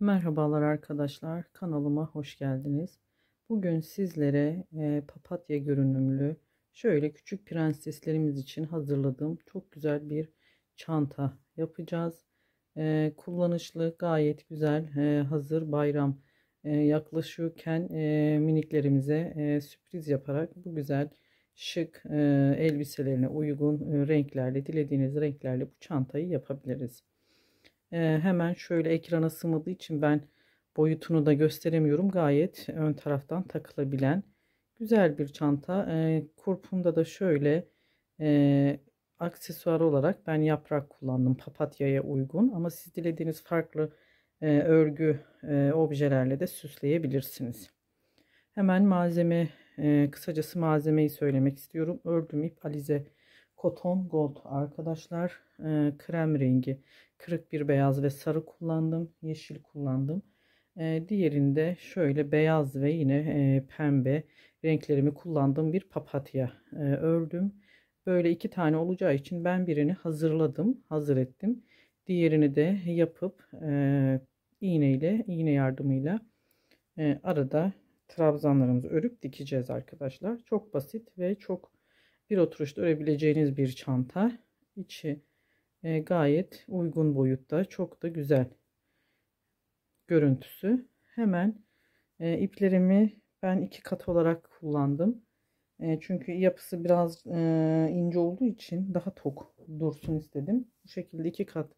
Merhabalar arkadaşlar kanalıma hoş geldiniz. Bugün sizlere papatya görünümlü şöyle küçük prenseslerimiz için hazırladığım çok güzel bir çanta yapacağız. kullanışlı gayet güzel hazır bayram e, yaklaşırken miniklerimize sürpriz yaparak bu güzel şık elbiselerine uygun renklerle dilediğiniz renklerle bu çantayı yapabiliriz e, hemen şöyle ekrana sığmadığı için ben boyutunu da gösteremiyorum. Gayet ön taraftan takılabilen güzel bir çanta. E, ee, kurpunda da şöyle e, aksesuar olarak ben yaprak kullandım papatyaya uygun. Ama siz dilediğiniz farklı e, örgü e, objelerle de süsleyebilirsiniz. Hemen malzeme e, kısacası malzemeyi söylemek istiyorum. Ördüm ip alize Koton Gold arkadaşlar. E, krem rengi. Kırık bir beyaz ve sarı kullandım. Yeşil kullandım. E, diğerinde şöyle beyaz ve yine e, pembe renklerimi kullandığım bir papatya e, ördüm. Böyle iki tane olacağı için ben birini hazırladım. Hazır ettim. Diğerini de yapıp e, iğneyle, iğne yardımıyla e, arada trabzanlarımızı örüp dikeceğiz arkadaşlar. Çok basit ve çok bir oturuşta örebileceğiniz bir çanta. İçi e, gayet uygun boyutta. Çok da güzel görüntüsü. Hemen e, iplerimi ben iki kat olarak kullandım. E, çünkü yapısı biraz e, ince olduğu için daha tok dursun istedim. Bu şekilde iki kat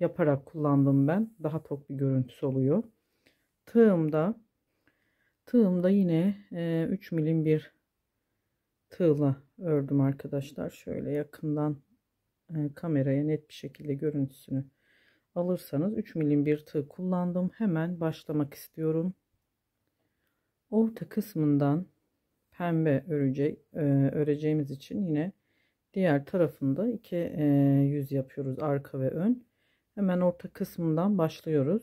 yaparak kullandım ben. Daha tok bir görüntüsü oluyor. Tığımda tığımda yine e, 3 milim bir tığla ördüm arkadaşlar. Şöyle yakından e, kameraya net bir şekilde görüntüsünü alırsanız 3 milim bir tığ kullandım. Hemen başlamak istiyorum. Orta kısmından pembe örecek, e, öreceğimiz için yine diğer tarafında iki e, yüz yapıyoruz arka ve ön. Hemen orta kısmından başlıyoruz.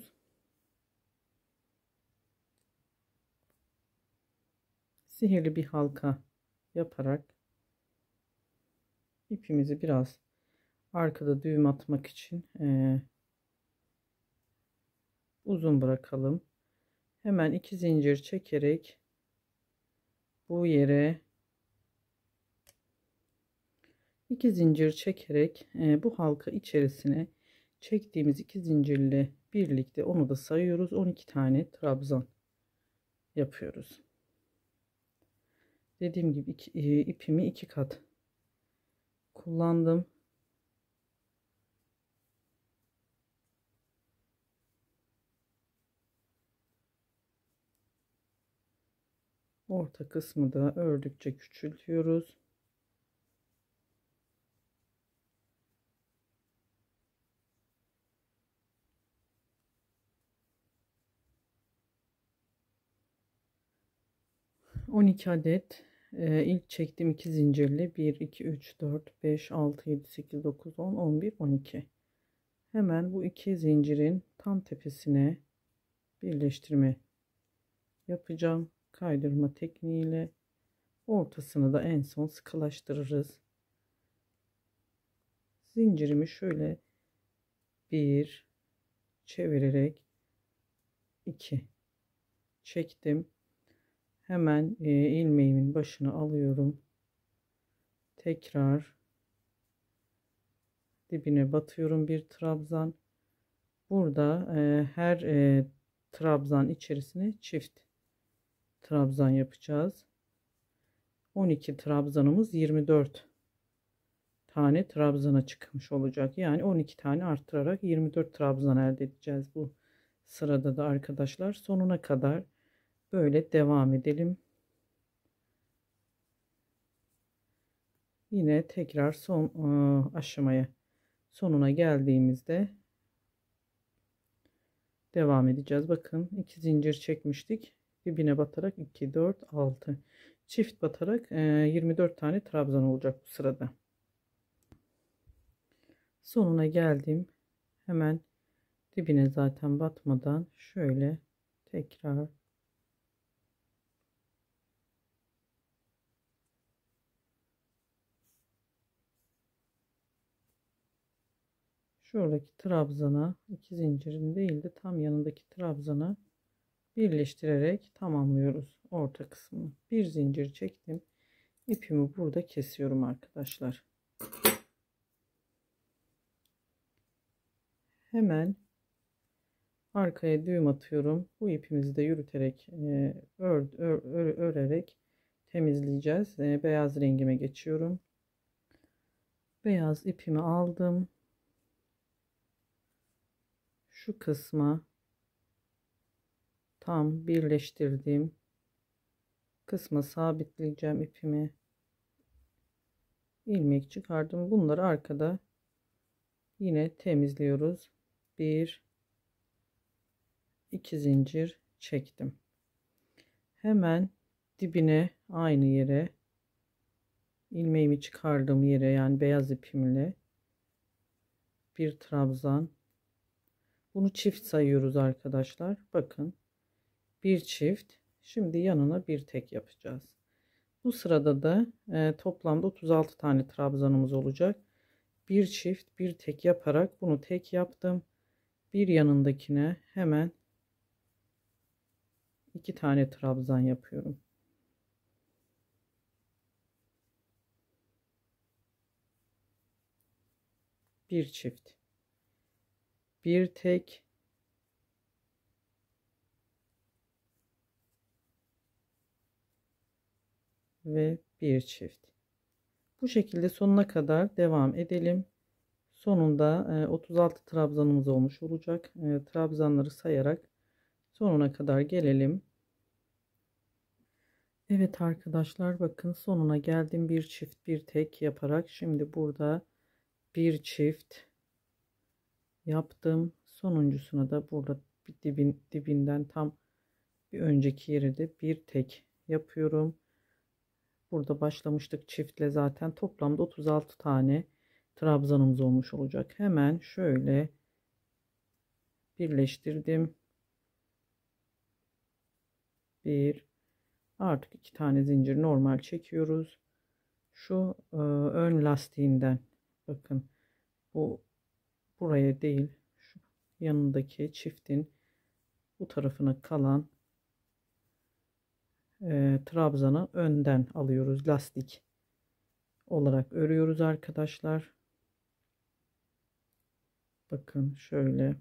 Sihirli bir halka yaparak ipimizi biraz arkada düğüm atmak için e, uzun bırakalım. Hemen iki zincir çekerek bu yere iki zincir çekerek e, bu halka içerisine çektiğimiz iki zincirle birlikte onu da sayıyoruz. 12 tane trabzan yapıyoruz. Dediğim gibi iki, e, ipimi iki kat kullandım. Orta kısmı da ördükçe küçültüyoruz. 12 adet e, ilk çektim iki zincirli 1 2 3 4 5 6 7 8 9 10 11 12 hemen bu iki zincirin tam tepesine birleştirme yapacağım kaydırma tekniğiyle ortasını da en son sıkılaştırırız zincirimi şöyle bir çevirerek iki çektim hemen e, ilmeğimin başını alıyorum tekrar dibine batıyorum bir trabzan burada e, her e, trabzan içerisine çift trabzan yapacağız 12 trabzanımız 24 tane trabzana çıkmış olacak yani 12 tane arttırarak 24 trabzan elde edeceğiz bu sırada da arkadaşlar sonuna kadar böyle devam edelim. Yine tekrar son e, aşamaya sonuna geldiğimizde devam edeceğiz. Bakın iki zincir çekmiştik. Dibine batarak 2 4 6 çift batarak 24 e, tane trabzan olacak bu sırada. Sonuna geldim. Hemen dibine zaten batmadan şöyle tekrar şuradaki trabzana iki zincirin değil de tam yanındaki trabzana birleştirerek tamamlıyoruz orta kısmını. Bir zincir çektim. ipimi burada kesiyorum arkadaşlar. Hemen arkaya düğüm atıyorum. Bu ipimizi de yürüterek e, ör, ör, ör, örerek temizleyeceğiz. E, beyaz rengime geçiyorum. Beyaz ipimi aldım şu kısma tam birleştirdiğim kısma sabitleyeceğim ipimi ilmek çıkardım bunları arkada yine temizliyoruz bir iki zincir çektim hemen dibine aynı yere ilmeğimi çıkardığım yere yani beyaz ipimle bir trabzan bunu çift sayıyoruz arkadaşlar. Bakın. Bir çift. Şimdi yanına bir tek yapacağız. Bu sırada da e, toplamda 36 tane trabzanımız olacak. Bir çift bir tek yaparak bunu tek yaptım. Bir yanındakine hemen iki tane trabzan yapıyorum. Bir çift bir tek ve bir çift. Bu şekilde sonuna kadar devam edelim. Sonunda 36 e, trabzanımız olmuş olacak. E, trabzanları sayarak sonuna kadar gelelim. Evet arkadaşlar bakın sonuna geldim. Bir çift bir tek yaparak şimdi burada bir çift yaptım. Sonuncusuna da burada dibin, dibinden tam bir önceki yere de bir tek yapıyorum. Burada başlamıştık çiftle zaten toplamda 36 tane trabzanımız olmuş olacak. Hemen şöyle birleştirdim. Bir artık iki tane zincir normal çekiyoruz. Şu e, ön lastiğinden bakın bu buraya değil şu yanındaki çiftin bu tarafına kalan e, trabzanı önden alıyoruz lastik olarak örüyoruz arkadaşlar bakın şöyle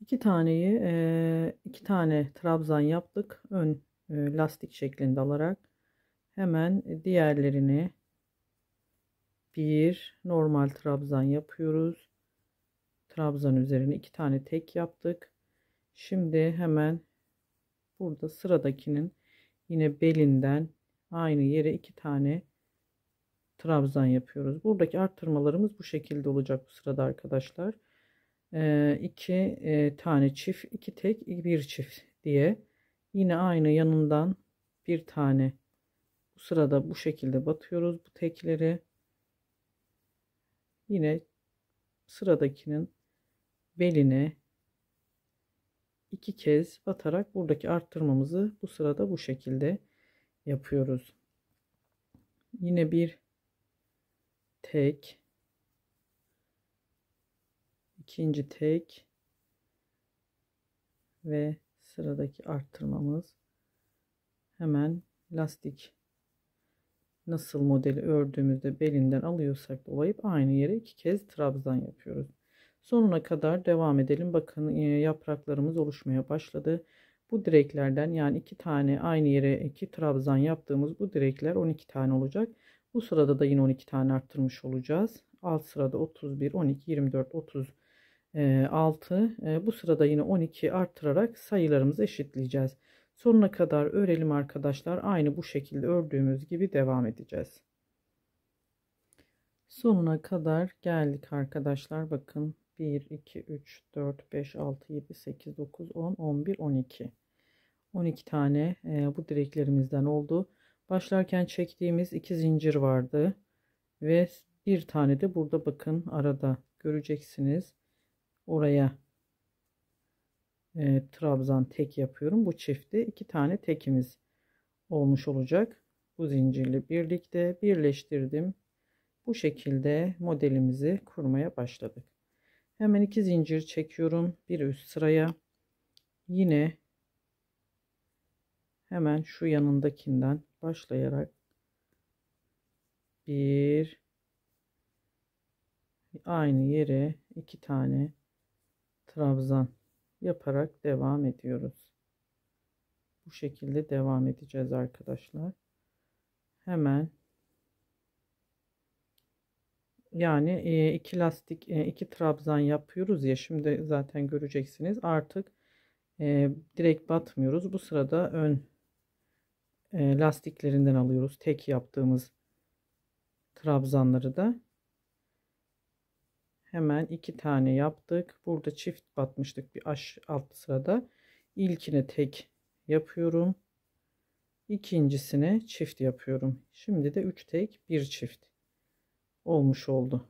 iki taneyi e, iki tane trabzan yaptık ön e, lastik şeklinde alarak hemen diğerlerini bir normal trabzan yapıyoruz. Trabzan üzerine iki tane tek yaptık. Şimdi hemen burada sıradakinin yine belinden aynı yere iki tane trabzan yapıyoruz. Buradaki arttırmalarımız bu şekilde olacak bu sırada arkadaşlar. Ee, e, tane çift, iki tek, bir çift diye yine aynı yanından bir tane bu sırada bu şekilde batıyoruz bu tekleri yine sıradakinin beline iki kez batarak buradaki arttırmamızı bu sırada bu şekilde yapıyoruz. Yine bir tek ikinci tek ve sıradaki arttırmamız hemen lastik nasıl modeli ördüğümüzde belinden alıyorsak dolayıp aynı yere iki kez trabzan yapıyoruz. Sonuna kadar devam edelim. Bakın e, yapraklarımız oluşmaya başladı. Bu direklerden yani iki tane aynı yere iki trabzan yaptığımız bu direkler 12 tane olacak. Bu sırada da yine 12 tane arttırmış olacağız. Alt sırada 31, 12, 24, 36 bu sırada yine 12 arttırarak sayılarımızı eşitleyeceğiz. Sonuna kadar örelim arkadaşlar. Aynı bu şekilde ördüğümüz gibi devam edeceğiz. Sonuna kadar geldik arkadaşlar. Bakın 1, 2, 3, 4, 5, 6, 7, 8, 9, 10, 11, 12. 12 tane e, bu direklerimizden oldu. Başlarken çektiğimiz iki zincir vardı. Ve bir tane de burada bakın arada göreceksiniz. Oraya e, trabzan tek yapıyorum. Bu çifti iki tane tekimiz olmuş olacak. Bu zincirli birlikte birleştirdim. Bu şekilde modelimizi kurmaya başladık. Hemen iki zincir çekiyorum. Bir üst sıraya. Yine hemen şu yanındakinden başlayarak bir aynı yere iki tane trabzan yaparak devam ediyoruz. Bu şekilde devam edeceğiz arkadaşlar. Hemen yani e, iki lastik e, iki trabzan yapıyoruz ya şimdi zaten göreceksiniz artık e, direkt batmıyoruz. Bu sırada ön lastiklerinden alıyoruz. Tek yaptığımız trabzanları da hemen iki tane yaptık. Burada çift batmıştık bir aş alt sırada. İlkini tek yapıyorum. İkincisine çift yapıyorum. Şimdi de 3 tek bir çift olmuş oldu.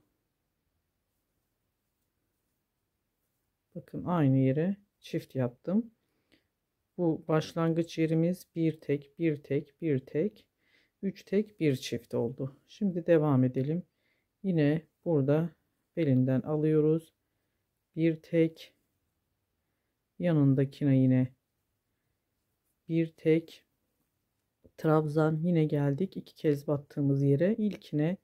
Bakın aynı yere çift yaptım. Bu başlangıç yerimiz bir tek, bir tek, bir tek, üç tek, bir çift oldu. Şimdi devam edelim. Yine burada belinden alıyoruz. Bir tek yanındakine yine bir tek trabzan yine geldik. iki kez battığımız yere ilkine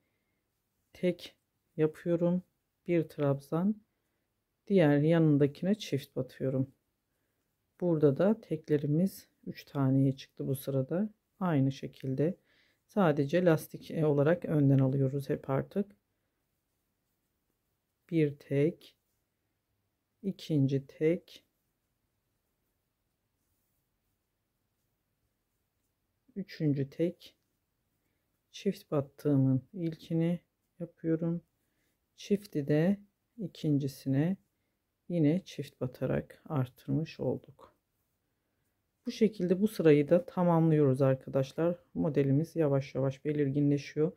tek yapıyorum. Bir trabzan diğer yanındakine çift batıyorum. Burada da teklerimiz 3 taneye çıktı bu sırada. Aynı şekilde sadece lastik e, olarak önden alıyoruz hep artık bir tek ikinci tek üçüncü tek çift battığımın ilkini yapıyorum çifti de ikincisine yine çift batarak artırmış olduk bu şekilde bu sırayı da tamamlıyoruz arkadaşlar modelimiz yavaş yavaş belirginleşiyor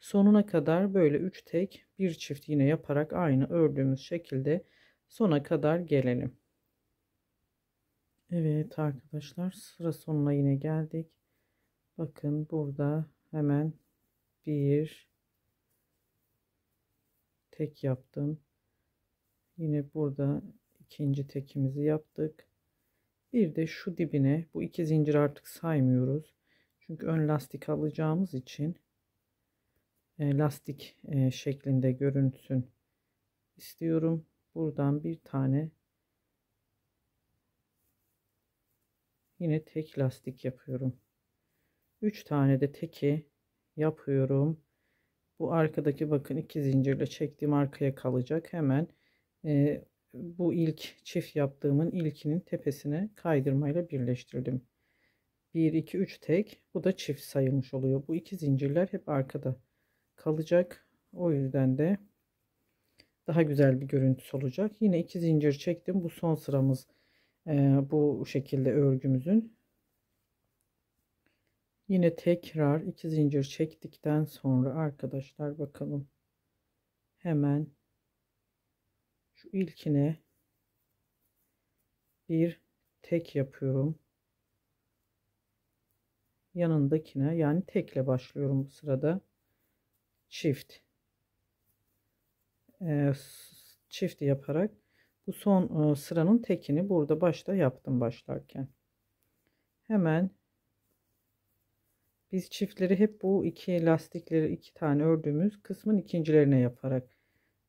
Sonuna kadar böyle 3 tek bir çift yine yaparak aynı ördüğümüz şekilde sona kadar gelelim. Evet arkadaşlar sıra sonuna yine geldik. Bakın burada hemen bir tek yaptım. Yine burada ikinci tekimizi yaptık. Bir de şu dibine bu iki zincir artık saymıyoruz. Çünkü ön lastik alacağımız için e, lastik e, şeklinde görünsün istiyorum. Buradan bir tane yine tek lastik yapıyorum. 3 tane de teki yapıyorum. Bu arkadaki bakın iki zincirle çektiğim arkaya kalacak. Hemen e, bu ilk çift yaptığımın ilkinin tepesine kaydırmayla birleştirdim. 1 2 3 tek. Bu da çift sayılmış oluyor. Bu iki zincirler hep arkada kalacak. O yüzden de daha güzel bir görüntüsü olacak. Yine iki zincir çektim. Bu son sıramız e, bu şekilde örgümüzün. Yine tekrar iki zincir çektikten sonra arkadaşlar bakalım. Hemen şu ilkine bir tek yapıyorum. Yanındakine yani tekle başlıyorum bu sırada çift e, çift yaparak bu son e, sıranın tekini burada başta yaptım başlarken hemen biz çiftleri hep bu iki lastikleri iki tane ördüğümüz kısmın ikincilerine yaparak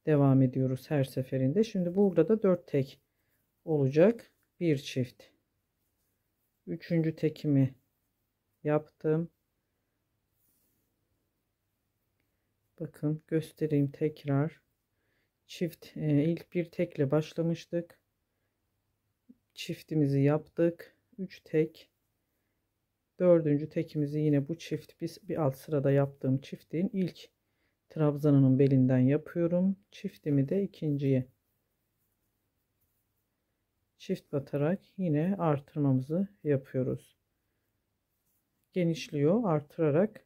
devam ediyoruz her seferinde. Şimdi burada da dört tek olacak. Bir çift. Üçüncü tekimi yaptım. Bakın göstereyim tekrar. Çift e, ilk bir tekle başlamıştık. Çiftimizi yaptık. 3 tek. Dördüncü tekimizi yine bu çift biz bir alt sırada yaptığım çiftin ilk trabzanının belinden yapıyorum. Çiftimi de ikinciye çift batarak yine artırmamızı yapıyoruz. Genişliyor artırarak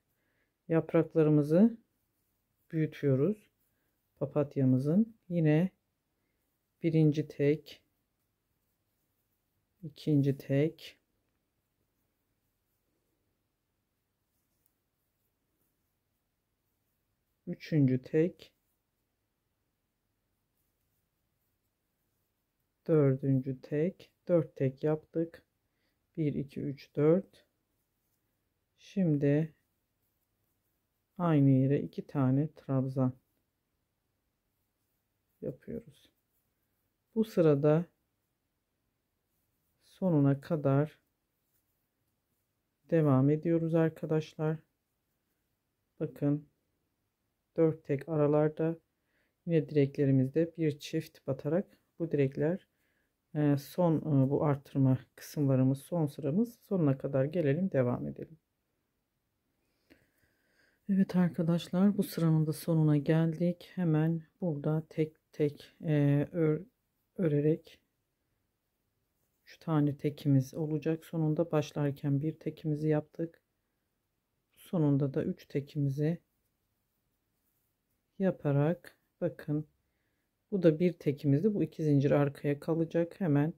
yapraklarımızı büyütüyoruz papatyamızın. Yine birinci tek, ikinci tek, üçüncü tek, dördüncü tek, dört tek yaptık. 1, 2, 3, 4. Şimdi aynı yere iki tane trabzan yapıyoruz. Bu sırada sonuna kadar devam ediyoruz arkadaşlar. Bakın 4 tek aralarda yine direklerimizde bir çift batarak bu direkler e, son e, bu arttırma kısımlarımız son sıramız sonuna kadar gelelim devam edelim. Evet arkadaşlar bu sıranın da sonuna geldik. Hemen burada tek tek e, ör, örerek şu tane tekimiz olacak. Sonunda başlarken bir tekimizi yaptık. Sonunda da üç tekimizi yaparak bakın bu da bir tekimizdi. Bu iki zincir arkaya kalacak. Hemen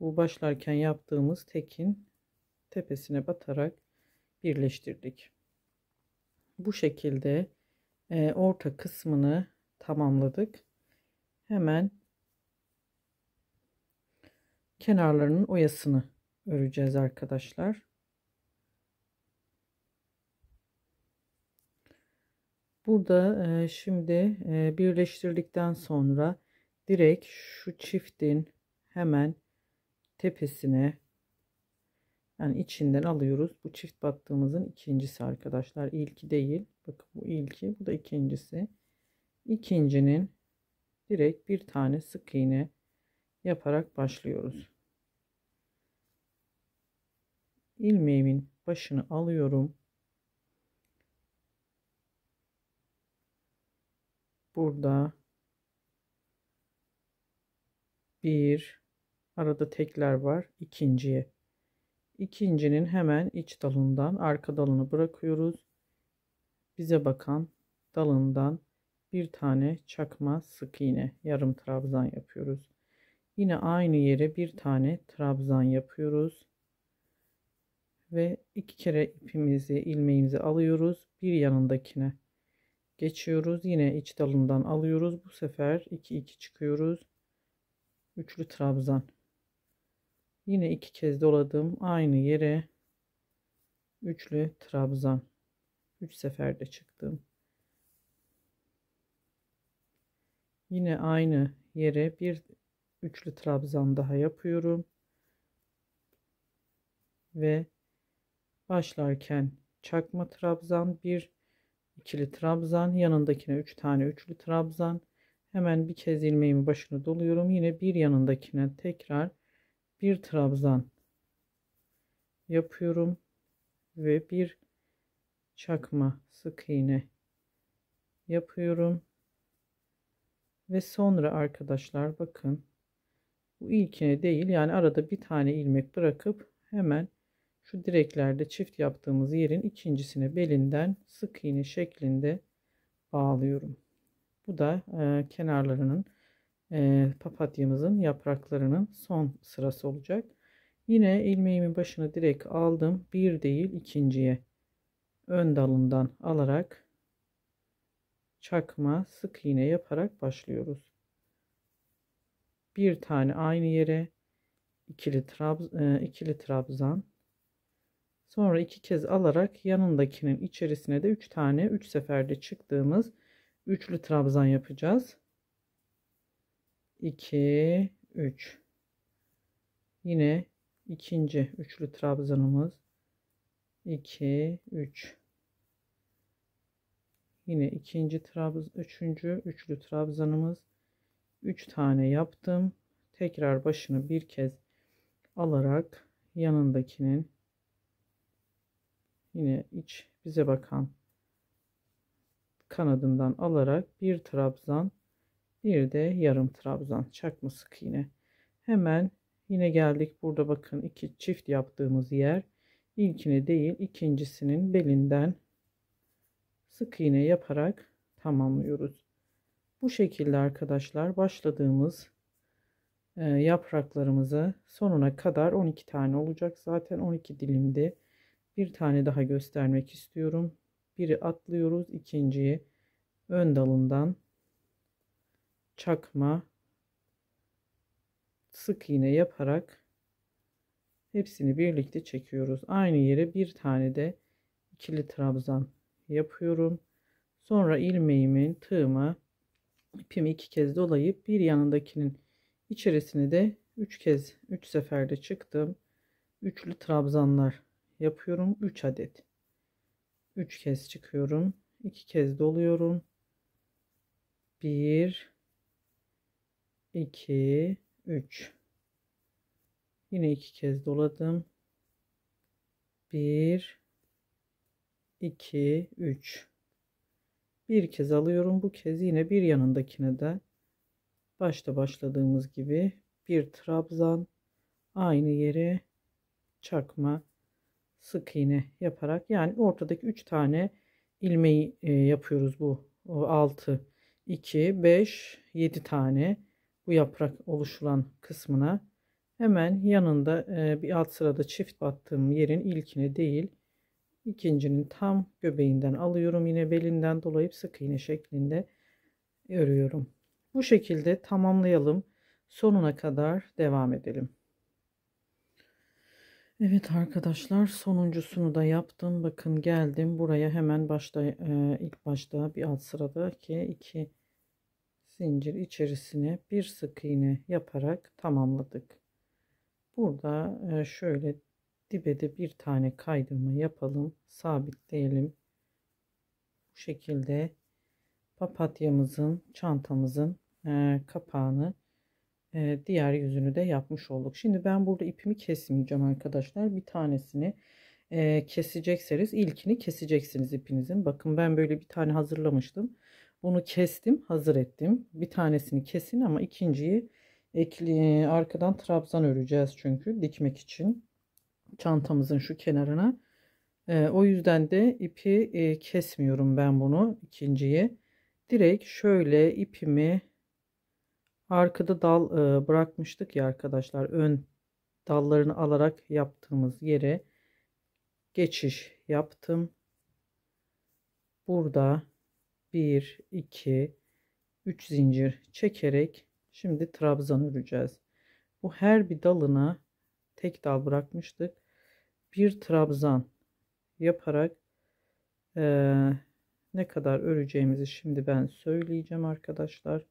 bu başlarken yaptığımız tekin tepesine batarak birleştirdik bu şekilde e, orta kısmını tamamladık. Hemen kenarlarının oyasını öreceğiz arkadaşlar. Burada e, şimdi e, birleştirdikten sonra direkt şu çiftin hemen tepesine yani içinden alıyoruz. Bu çift battığımızın ikincisi arkadaşlar. İlki değil. Bakın bu ilki. Bu da ikincisi. İkincinin direkt bir tane sık iğne yaparak başlıyoruz. Ilmeğimin başını alıyorum. Burada bir arada tekler var. ikinciye İkincinin hemen iç dalından arka dalını bırakıyoruz. Bize bakan dalından bir tane çakma sık iğne yarım trabzan yapıyoruz. Yine aynı yere bir tane trabzan yapıyoruz. Ve iki kere ipimizi, ilmeğimizi alıyoruz. Bir yanındakine geçiyoruz. Yine iç dalından alıyoruz. Bu sefer 2 2 çıkıyoruz. Üçlü trabzan. Yine iki kez doladım. Aynı yere üçlü trabzan. Üç seferde çıktım. Yine aynı yere bir üçlü trabzan daha yapıyorum. Ve başlarken çakma trabzan bir ikili trabzan yanındakine üç tane üçlü trabzan hemen bir kez ilmeğimi başına doluyorum yine bir yanındakine tekrar bir trabzan yapıyorum ve bir çakma sık iğne yapıyorum ve sonra arkadaşlar bakın bu ilkine değil yani arada bir tane ilmek bırakıp hemen şu direklerde çift yaptığımız yerin ikincisine belinden sık iğne şeklinde bağlıyorum. Bu da e, kenarlarının e, papatyamızın yapraklarının son sırası olacak. Yine ilmeğimin başını direkt aldım. Bir değil ikinciye ön dalından alarak çakma sık iğne yaparak başlıyoruz. Bir tane aynı yere ikili, trabz, e, ikili trabzan sonra iki kez alarak yanındakinin içerisine de üç tane üç seferde çıktığımız üçlü trabzan yapacağız. 2 3 yine ikinci üçlü trabzanımız 2 3 yine ikinci trabz üçüncü üçlü trabzanımız 3 tane yaptım tekrar başını bir kez alarak yanındakinin yine iç bize bakan kanadından alarak bir trabzan bir de yarım trabzan çakma sık iğne. Hemen yine geldik burada bakın iki çift yaptığımız yer. İlkini değil ikincisinin belinden sık iğne yaparak tamamlıyoruz. Bu şekilde arkadaşlar başladığımız e, yapraklarımızı sonuna kadar 12 tane olacak. Zaten 12 dilimdi. Bir tane daha göstermek istiyorum. Biri atlıyoruz. ikinciyi ön dalından çakma, sık iğne yaparak hepsini birlikte çekiyoruz. Aynı yere bir tane de ikili trabzan yapıyorum. Sonra ilmeğimin tığıma ipimi iki kez dolayıp bir yanındakinin içerisine de üç kez üç seferde çıktım. Üçlü trabzanlar yapıyorum. üç adet. üç kez çıkıyorum. iki kez doluyorum. bir 2 3 yine iki kez doladım 1 2 3 bir kez alıyorum bu kez yine bir yanındakine de başta başladığımız gibi bir trabzan aynı yere çakma sık iğne yaparak yani ortadaki 3 tane ilmeği e, yapıyoruz bu 6 2 5 7 tane bu yaprak oluşulan kısmına hemen yanında e, bir alt sırada çift battığım yerin ilkine değil ikincinin tam göbeğinden alıyorum yine belinden dolayıp sık iğne şeklinde örüyorum. Bu şekilde tamamlayalım. Sonuna kadar devam edelim. Evet arkadaşlar sonuncusunu da yaptım. Bakın geldim buraya hemen başta e, ilk başta bir alt sıradaki iki zincir içerisine bir sık iğne yaparak tamamladık. Burada e, şöyle dibe de bir tane kaydırma yapalım. Sabitleyelim. Bu şekilde papatyamızın çantamızın e, kapağını e, diğer yüzünü de yapmış olduk. Şimdi ben burada ipimi kesmeyeceğim arkadaşlar. Bir tanesini kesecekseniz ilkini keseceksiniz ipinizin. Bakın ben böyle bir tane hazırlamıştım. Bunu kestim, hazır ettim. Bir tanesini kesin ama ikinciyi ekli, arkadan trabzan öreceğiz çünkü dikmek için çantamızın şu kenarına. E, o yüzden de ipi e, kesmiyorum ben bunu ikinciyi. Direkt şöyle ipimi arkada dal e, bırakmıştık ya arkadaşlar ön dallarını alarak yaptığımız yere geçiş yaptım. Burada 1, 2, 3 zincir çekerek şimdi trabzan öreceğiz. Bu her bir dalına tek dal bırakmıştık. Bir trabzan yaparak e, ne kadar öreceğimizi şimdi ben söyleyeceğim arkadaşlar.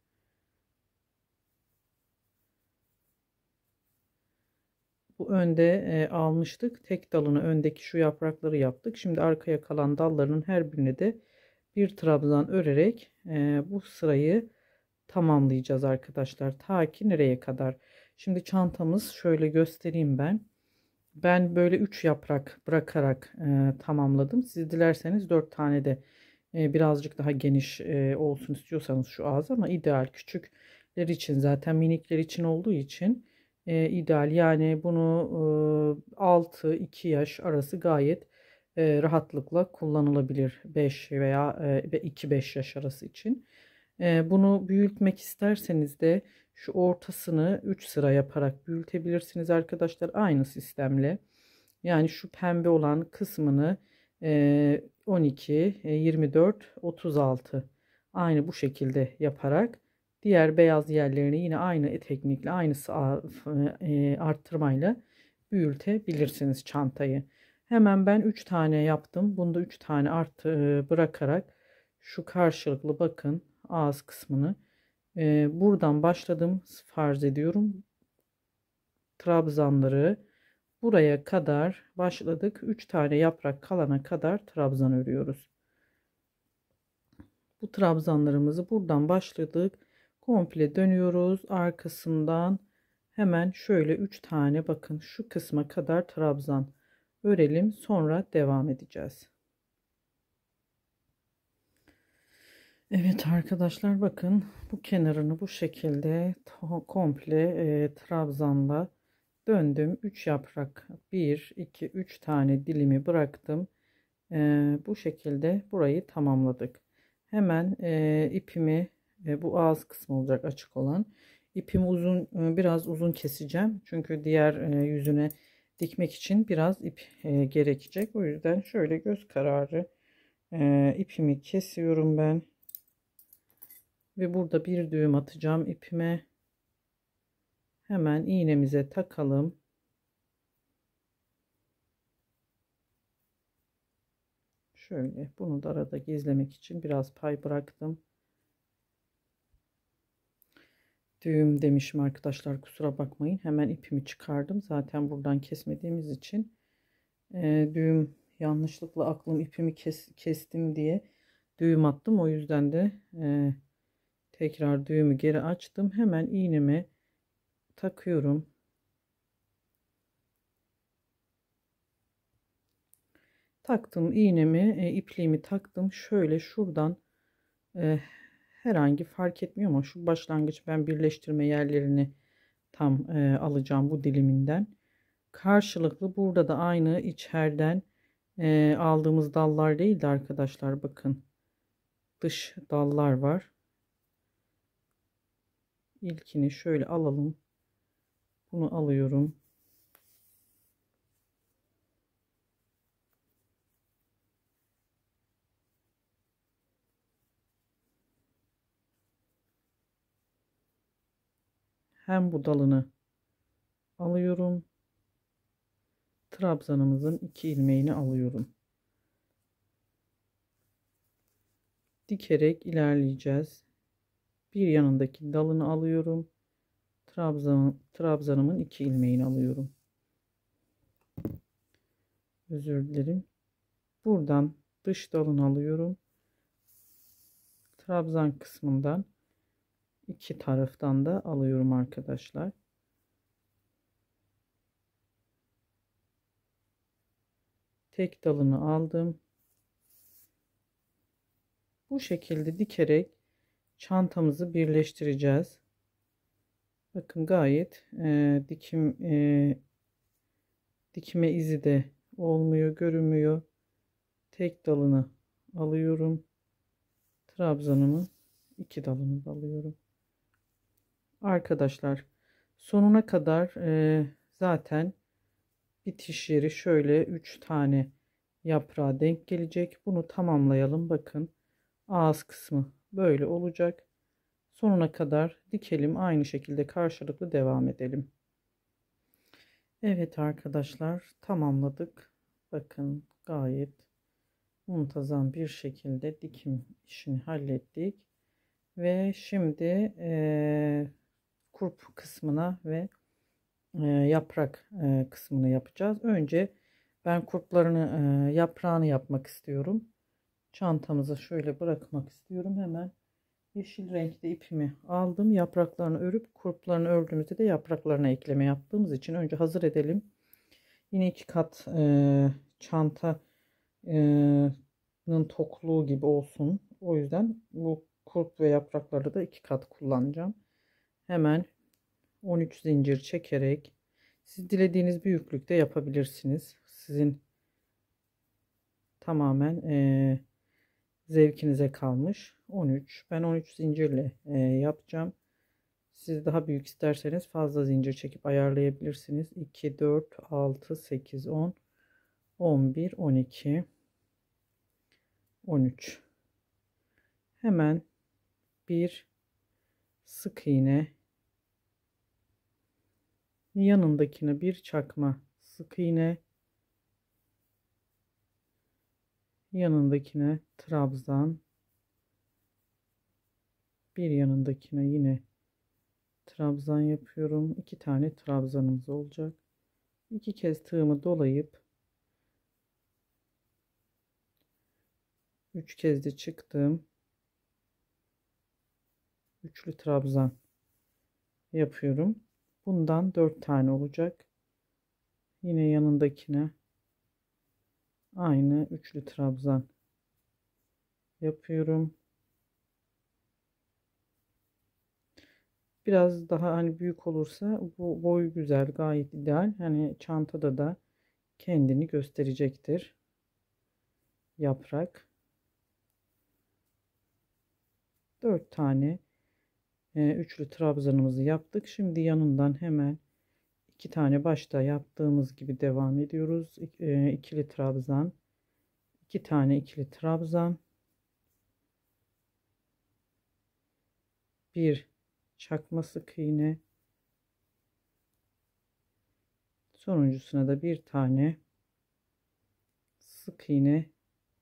Bu önde e, almıştık. Tek dalını öndeki şu yaprakları yaptık. Şimdi arkaya kalan dalların her birine de bir trabzan örerek e, bu sırayı tamamlayacağız arkadaşlar. Ta ki nereye kadar? Şimdi çantamız şöyle göstereyim ben. Ben böyle 3 yaprak bırakarak e, tamamladım. Siz dilerseniz 4 tane de e, birazcık daha geniş e, olsun istiyorsanız şu ağız ama ideal küçükler için zaten minikler için olduğu için e, ideal. Yani bunu e, 6-2 yaş arası gayet e, rahatlıkla kullanılabilir 5 veya e, 2-5 yaş arası için. E, bunu büyütmek isterseniz de şu ortasını 3 sıra yaparak büyütebilirsiniz arkadaşlar aynı sistemle. Yani şu pembe olan kısmını e, 12, 24, 36 aynı bu şekilde yaparak diğer beyaz yerlerini yine aynı teknikle aynı e, arttırmayla büyütebilirsiniz çantayı. Hemen ben 3 tane yaptım. Bunda 3 tane artı bırakarak şu karşılıklı bakın ağız kısmını buradan başladım farz ediyorum. Trabzanları buraya kadar başladık. 3 tane yaprak kalana kadar trabzan örüyoruz. Bu trabzanlarımızı buradan başladık. Komple dönüyoruz. Arkasından hemen şöyle 3 tane bakın şu kısma kadar trabzan örelim sonra devam edeceğiz. Evet arkadaşlar bakın bu kenarını bu şekilde komple e, trabzanla döndüm 3 yaprak 1 2 3 tane dilimi bıraktım e, bu şekilde burayı tamamladık hemen e, ipimi e, bu ağız kısmı olacak açık olan ipimi uzun e, biraz uzun keseceğim çünkü diğer e, yüzüne dikmek için biraz ip e, gerekecek. O yüzden şöyle göz kararı e, ipimi kesiyorum ben. Ve burada bir düğüm atacağım ipime. Hemen iğnemize takalım. Şöyle bunu da arada gizlemek için biraz pay bıraktım. düğüm demişim arkadaşlar kusura bakmayın. Hemen ipimi çıkardım. Zaten buradan kesmediğimiz için e, ee, düğüm yanlışlıkla aklım ipimi kes, kestim diye düğüm attım. O yüzden de e, tekrar düğümü geri açtım. Hemen iğnemi takıyorum. Taktım iğnemi, e, ipliğimi taktım. Şöyle şuradan e, herhangi fark etmiyor ama şu başlangıç ben birleştirme yerlerini tam e, alacağım bu diliminden. Karşılıklı burada da aynı içeriden e, aldığımız dallar değildi arkadaşlar bakın dış dallar var. İlkini şöyle alalım. Bunu alıyorum. hem bu dalını alıyorum. Trabzanımızın iki ilmeğini alıyorum. Dikerek ilerleyeceğiz. Bir yanındaki dalını alıyorum. Trabzan, trabzanımın iki ilmeğini alıyorum. Özür dilerim. Buradan dış dalını alıyorum. Trabzan kısmından iki taraftan da alıyorum arkadaşlar. Tek dalını aldım. Bu şekilde dikerek çantamızı birleştireceğiz. Bakın gayet e, dikim e, dikme izi de olmuyor, görünmüyor. Tek dalını alıyorum. Trabzanımı iki dalını da alıyorum. Arkadaşlar sonuna kadar e, zaten bitiş yeri şöyle 3 tane yaprağa denk gelecek. Bunu tamamlayalım. Bakın ağız kısmı böyle olacak. Sonuna kadar dikelim. Aynı şekilde karşılıklı devam edelim. Evet arkadaşlar tamamladık. Bakın gayet muntazam bir şekilde dikim işini hallettik. Ve şimdi e, kurp kısmına ve e, yaprak e, kısmını yapacağız. Önce ben kurplarını e, yaprağını yapmak istiyorum. Çantamıza şöyle bırakmak istiyorum. Hemen yeşil renkli ipimi aldım. Yapraklarını örüp kurplarını ördüğümüzde de yapraklarına ekleme yaptığımız için önce hazır edelim. Yine iki kat e, çanta çantanın e, tokluğu gibi olsun. O yüzden bu kurp ve yaprakları da iki kat kullanacağım hemen 13 zincir çekerek siz dilediğiniz büyüklükte yapabilirsiniz. Sizin tamamen e, zevkinize kalmış. 13. Ben 13 zincirle e, yapacağım. Siz daha büyük isterseniz fazla zincir çekip ayarlayabilirsiniz. 2, 4, 6, 8, 10, 11, 12, 13. Hemen bir sık iğne yanındakine bir çakma sık iğne yanındakine trabzan bir yanındakine yine trabzan yapıyorum iki tane trabzanımız olacak iki kez tığımı dolayıp üç kez de çıktım üçlü trabzan yapıyorum Bundan 4 tane olacak. Yine yanındakine aynı üçlü trabzan yapıyorum. Biraz daha hani büyük olursa bu boy güzel, gayet ideal. Hani çantada da kendini gösterecektir. Yaprak. 4 tane ee, üçlü trabzanımızı yaptık. Şimdi yanından hemen iki tane başta yaptığımız gibi devam ediyoruz. E, ikili trabzan, iki tane ikili trabzan, bir çakma sık iğne, sonuncusuna da bir tane sık iğne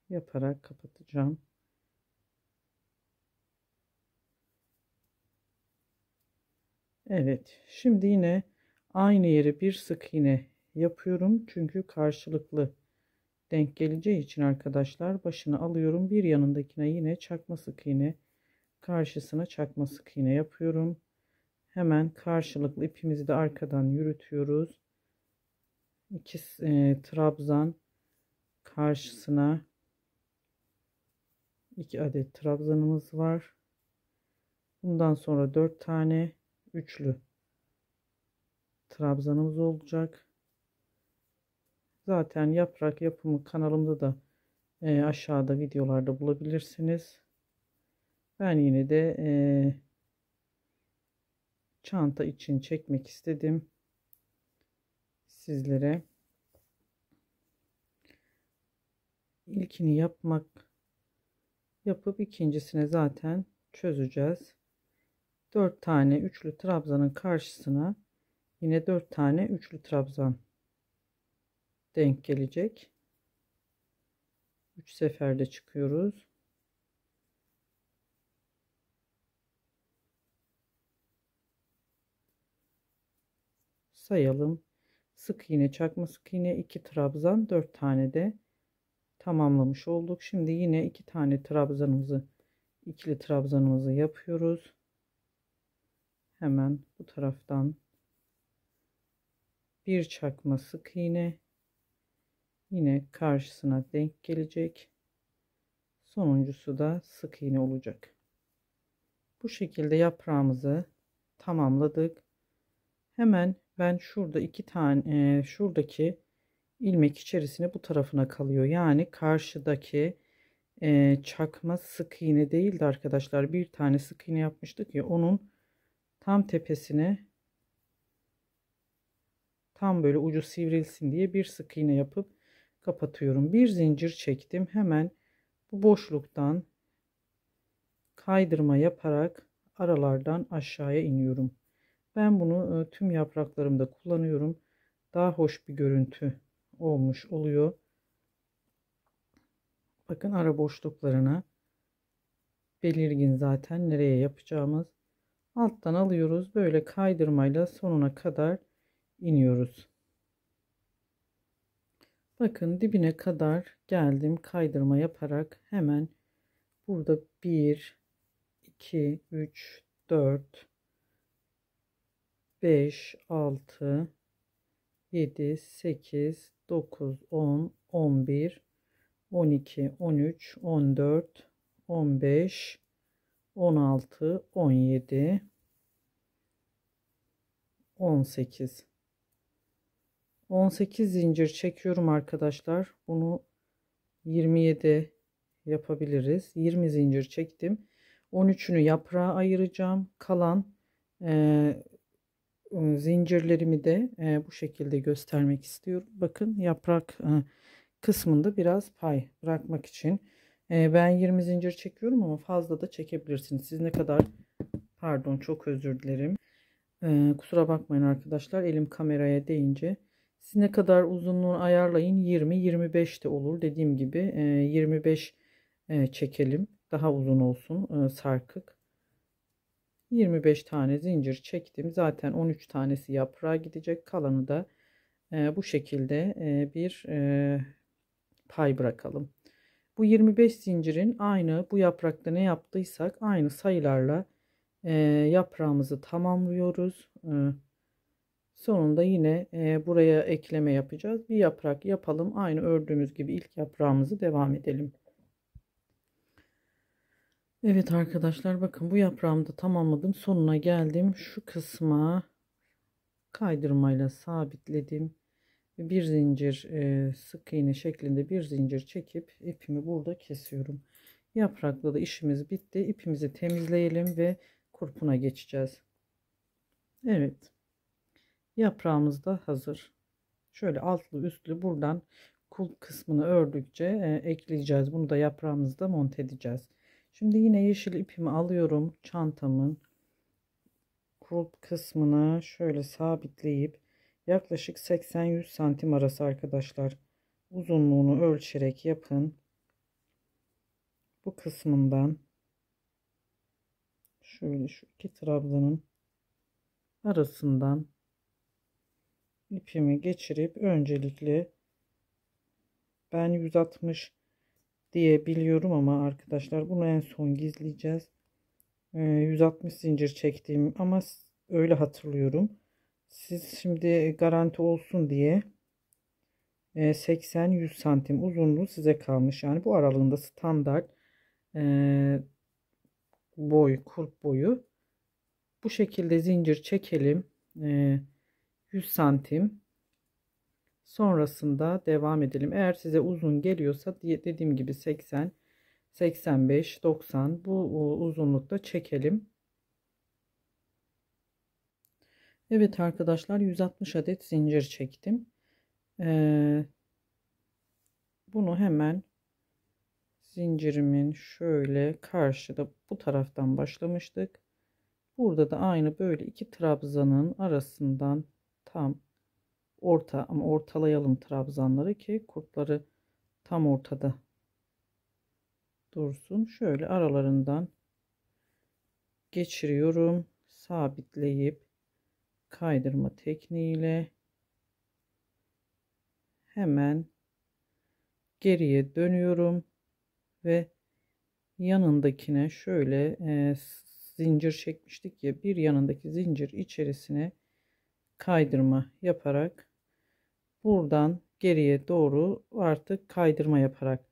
yaparak kapatacağım. Evet şimdi yine aynı yere bir sık iğne yapıyorum. Çünkü karşılıklı denk geleceği için arkadaşlar başını alıyorum. Bir yanındakine yine çakma sık iğne karşısına çakma sık iğne yapıyorum. Hemen karşılıklı ipimizi de arkadan yürütüyoruz. İki e, trabzan karşısına iki adet trabzanımız var. Bundan sonra dört tane üçlü trabzanımız olacak. Zaten yaprak yapımı kanalımda da e, aşağıda videolarda bulabilirsiniz. Ben yine de e, çanta için çekmek istedim sizlere. İlkini yapmak yapıp ikincisine zaten çözeceğiz. 4 tane üçlü trabzanın karşısına yine 4 tane üçlü trabzan denk gelecek. 3 seferde çıkıyoruz. Sayalım. Sık iğne, çakma sık iğne 2 trabzan, 4 tane de tamamlamış olduk. Şimdi yine 2 tane trabzanımızı, ikili trabzanımızı yapıyoruz hemen bu taraftan bir çakma sık iğne yine karşısına denk gelecek. Sonuncusu da sık iğne olacak. Bu şekilde yaprağımızı tamamladık. Hemen ben şurada iki tane e, şuradaki ilmek içerisine bu tarafına kalıyor. Yani karşıdaki e, çakma sık iğne değildi arkadaşlar. Bir tane sık iğne yapmıştık ya onun tam tepesine tam böyle ucu sivrilsin diye bir sık iğne yapıp kapatıyorum. Bir zincir çektim. Hemen bu boşluktan kaydırma yaparak aralardan aşağıya iniyorum. Ben bunu e, tüm yapraklarımda kullanıyorum. Daha hoş bir görüntü olmuş oluyor. Bakın ara boşluklarına belirgin zaten nereye yapacağımız alttan alıyoruz böyle kaydırmayla sonuna kadar iniyoruz bakın dibine kadar geldim kaydırma yaparak hemen burada 1 2 3 4 5 6 7 8 9 10 11 12 13 14 15 16, 17, 18. 18 zincir çekiyorum arkadaşlar. Bunu 27 yapabiliriz. 20 zincir çektim. 13'ünü yaprağa ayıracağım. Kalan e, e, zincirlerimi de e, bu şekilde göstermek istiyorum. Bakın yaprak e, kısmında biraz pay bırakmak için ee, ben 20 zincir çekiyorum ama fazla da çekebilirsiniz. Siz ne kadar pardon çok özür dilerim. Ee, kusura bakmayın arkadaşlar elim kameraya değince. Siz ne kadar uzunluğunu ayarlayın 20-25 de olur. Dediğim gibi 25 e, e, çekelim. Daha uzun olsun e, sarkık. 25 tane zincir çektim. Zaten 13 tanesi yaprağa gidecek. Kalanı da e, bu şekilde e, bir e, pay bırakalım. Bu 25 zincirin aynı bu yaprakta ne yaptıysak aynı sayılarla e, yaprağımızı tamamlıyoruz. E, sonunda yine e, buraya ekleme yapacağız. Bir yaprak yapalım. Aynı ördüğümüz gibi ilk yaprağımızı devam edelim. Evet arkadaşlar bakın bu yaprağımı da tamamladım. Sonuna geldim. Şu kısma kaydırmayla sabitledim bir zincir e, sık iğne şeklinde bir zincir çekip ipimi burada kesiyorum. Yaprakla da işimiz bitti. İpimizi temizleyelim ve kurpuna geçeceğiz. Evet. Yaprağımız da hazır. Şöyle altlı üstlü buradan kul kısmını ördükçe e, ekleyeceğiz. Bunu da yaprağımızda monte edeceğiz. Şimdi yine yeşil ipimi alıyorum. Çantamın kul kısmını şöyle sabitleyip Yaklaşık 80-100 santim arası arkadaşlar. Uzunluğunu ölçerek yapın. Bu kısmından şöyle şu iki trabzanın arasından ipimi geçirip öncelikle ben 160 diye biliyorum ama arkadaşlar bunu en son gizleyeceğiz. 160 ee, zincir çektiğim ama öyle hatırlıyorum. Siz şimdi garanti olsun diye 80-100 e, santim uzunluğu size kalmış. Yani bu aralığında standart e, boy, kurp boyu. Bu şekilde zincir çekelim. 100 e, santim. Sonrasında devam edelim. Eğer size uzun geliyorsa dediğim gibi 80, 85, 90 bu uzunlukta çekelim. Evet arkadaşlar 160 adet zincir çektim. Ee, bunu hemen zincirimin şöyle karşıda bu taraftan başlamıştık. Burada da aynı böyle iki trabzanın arasından tam orta ama ortalayalım trabzanları ki kurtları tam ortada dursun. Şöyle aralarından geçiriyorum. Sabitleyip kaydırma tekniğiyle hemen geriye dönüyorum ve yanındakine şöyle e, zincir çekmiştik ya bir yanındaki zincir içerisine kaydırma yaparak buradan geriye doğru artık kaydırma yaparak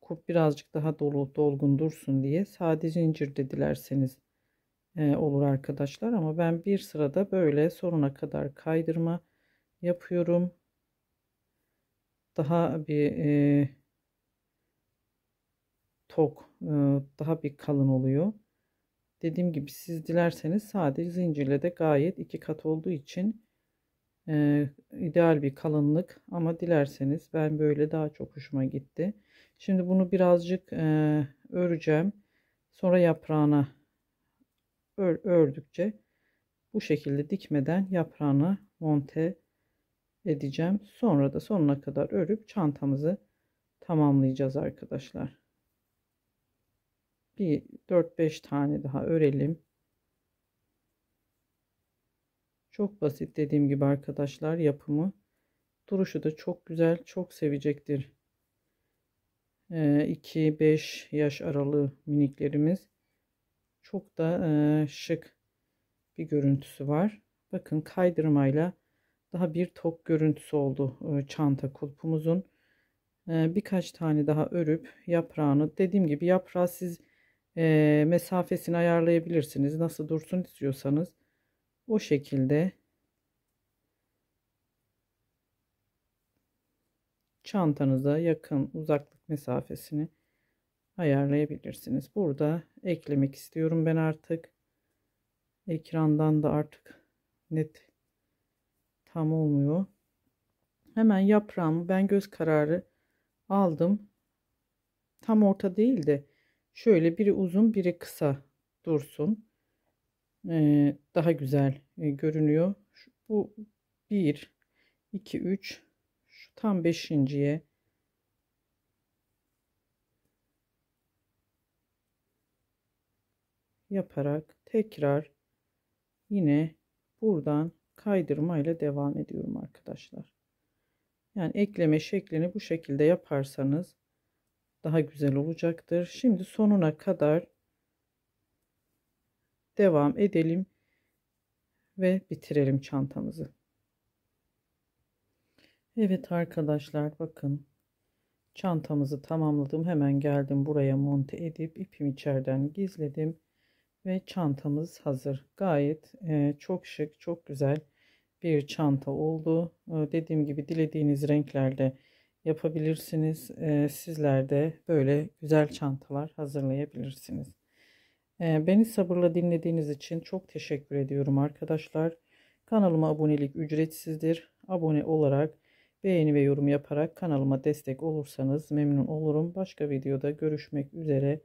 kup birazcık daha dolu dolgun dursun diye sade zincir dedilerseniz olur arkadaşlar. Ama ben bir sırada böyle sonuna kadar kaydırma yapıyorum. Daha bir e, tok, e, daha bir kalın oluyor. Dediğim gibi siz dilerseniz sadece zincirle de gayet iki kat olduğu için e, ideal bir kalınlık. Ama dilerseniz ben böyle daha çok hoşuma gitti. Şimdi bunu birazcık e, öreceğim. Sonra yaprağına ör, ördükçe bu şekilde dikmeden yaprağına monte edeceğim. Sonra da sonuna kadar örüp çantamızı tamamlayacağız arkadaşlar. Bir 4-5 tane daha örelim. Çok basit dediğim gibi arkadaşlar yapımı. Duruşu da çok güzel, çok sevecektir. 2-5 ee, yaş aralığı miniklerimiz çok da e, şık bir görüntüsü var. Bakın kaydırmayla daha bir tok görüntüsü oldu e, çanta kulpumuzun. E, birkaç tane daha örüp yaprağını dediğim gibi yaprağı siz e, mesafesini ayarlayabilirsiniz. Nasıl dursun istiyorsanız o şekilde çantanıza yakın uzaklık mesafesini ayarlayabilirsiniz. Burada eklemek istiyorum ben artık. Ekrandan da artık net tam olmuyor. Hemen yaprağımı ben göz kararı aldım. Tam orta değil de şöyle biri uzun biri kısa dursun. Ee, daha güzel e, görünüyor. Şu, bu 1, 2, 3 şu tam 5.ye yaparak tekrar yine buradan kaydırma ile devam ediyorum arkadaşlar. Yani ekleme şeklini bu şekilde yaparsanız daha güzel olacaktır. Şimdi sonuna kadar devam edelim ve bitirelim çantamızı. Evet arkadaşlar bakın çantamızı tamamladım. Hemen geldim buraya monte edip ipimi içeriden gizledim ve çantamız hazır. Gayet e, çok şık, çok güzel bir çanta oldu. E, dediğim gibi dilediğiniz renklerde yapabilirsiniz. E, sizler de böyle güzel çantalar hazırlayabilirsiniz. E, beni sabırla dinlediğiniz için çok teşekkür ediyorum arkadaşlar. Kanalıma abonelik ücretsizdir. Abone olarak beğeni ve yorum yaparak kanalıma destek olursanız memnun olurum. Başka videoda görüşmek üzere.